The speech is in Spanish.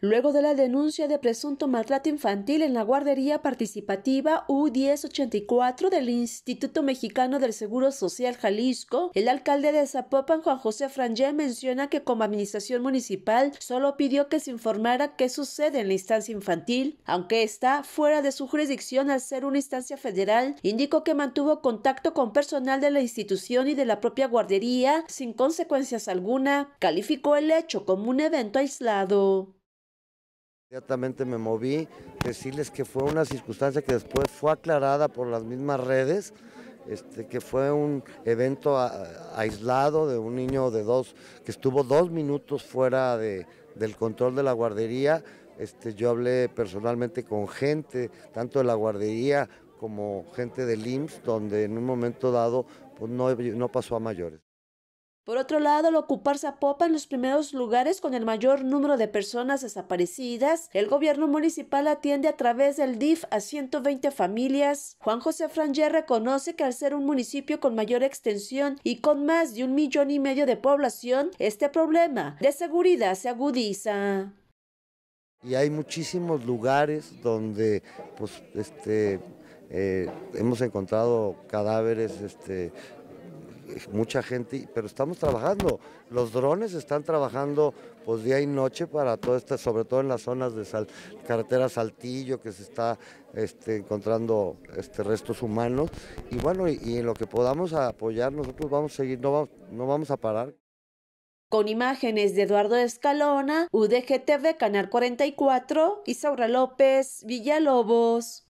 luego de la denuncia de presunto maltrato infantil en la guardería participativa U1084 del Instituto Mexicano del Seguro Social Jalisco, el alcalde de Zapopan, Juan José Frangé, menciona que como administración municipal solo pidió que se informara qué sucede en la instancia infantil, aunque está fuera de su jurisdicción al ser una instancia federal, indicó que mantuvo contacto con personal de la institución y de la propia guardería sin consecuencias alguna, calificó el hecho como un evento aislado. Inmediatamente me moví, decirles que fue una circunstancia que después fue aclarada por las mismas redes, este, que fue un evento aislado de un niño de dos, que estuvo dos minutos fuera de, del control de la guardería. Este, yo hablé personalmente con gente, tanto de la guardería como gente del IMSS, donde en un momento dado pues no, no pasó a mayores. Por otro lado, al ocupar en los primeros lugares con el mayor número de personas desaparecidas, el gobierno municipal atiende a través del DIF a 120 familias. Juan José Franger reconoce que al ser un municipio con mayor extensión y con más de un millón y medio de población, este problema de seguridad se agudiza. Y hay muchísimos lugares donde pues, este, eh, hemos encontrado cadáveres este, mucha gente, pero estamos trabajando. Los drones están trabajando pues día y noche para todo esto, sobre todo en las zonas de carretera Saltillo, que se está este, encontrando este, restos humanos. Y bueno, y, en lo que podamos apoyar, nosotros vamos a seguir, no vamos, a parar. Con imágenes de Eduardo Escalona, UDGTV, Canal 44, Isaura López, Villalobos.